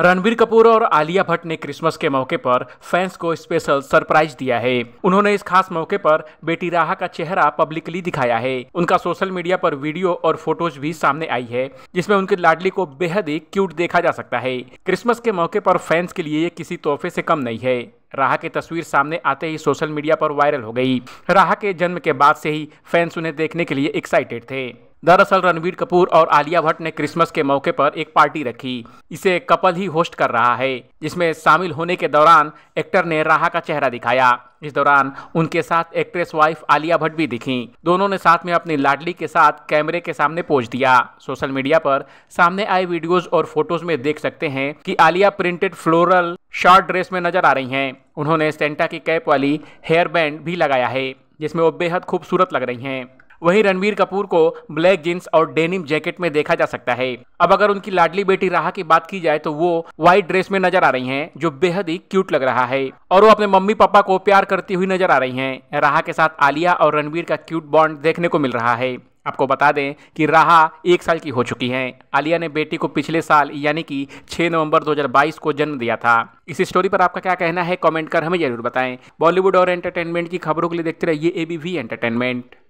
रणबीर कपूर और आलिया भट्ट ने क्रिसमस के मौके पर फैंस को स्पेशल सरप्राइज दिया है उन्होंने इस खास मौके पर बेटी राहा का चेहरा पब्लिकली दिखाया है उनका सोशल मीडिया पर वीडियो और फोटोज भी सामने आई है जिसमें उनके लाडली को बेहद ही क्यूट देखा जा सकता है क्रिसमस के मौके पर फैंस के लिए ये किसी तोहफे से कम नहीं है राह की तस्वीर सामने आते ही सोशल मीडिया पर वायरल हो गई राह के जन्म के बाद से ही फैंस उन्हें देखने के लिए एक्साइटेड थे दरअसल रणवीर कपूर और आलिया भट्ट ने क्रिसमस के मौके पर एक पार्टी रखी इसे कपल ही होस्ट कर रहा है जिसमें शामिल होने के दौरान एक्टर ने राह का चेहरा दिखाया इस दौरान उनके साथ एक्ट्रेस वाइफ आलिया भट्ट भी दिखी दोनों ने साथ में अपनी लाडली के साथ कैमरे के सामने पोज दिया सोशल मीडिया पर सामने आए वीडियोज और फोटोज में देख सकते हैं कि Alia printed floral short dress में नजर आ रही हैं उन्होंने सेंटा की कैप वाली हेयर बैंड भी लगाया है जिसमें वो बेहद खूबसूरत लग रही हैं वहीं रणवीर कपूर को ब्लैक जीन्स और डेनिम जैकेट में देखा जा सकता है अब अगर उनकी लाडली बेटी राह की बात की जाए तो वो व्हाइट ड्रेस में नजर आ रही हैं जो बेहद ही क्यूट लग रहा है और वो अपने मम्मी पापा को प्यार करती हुई नजर आ रही हैं राहा के साथ आलिया और रणवीर का क्यूट बॉन्ड देखने को मिल रहा है आपको बता दें कि राहा एक साल की हो चुकी हैं आलिया ने बेटी को पिछले साल यानी कि 6 नवंबर 2022 को जन्म दिया था इस स्टोरी पर आपका क्या कहना है कमेंट कर हमें जरूर बताएं बॉलीवुड और एंटरटेनमेंट की खबरों के लिए देखते रहिए एबीवी एंटरटेनमेंट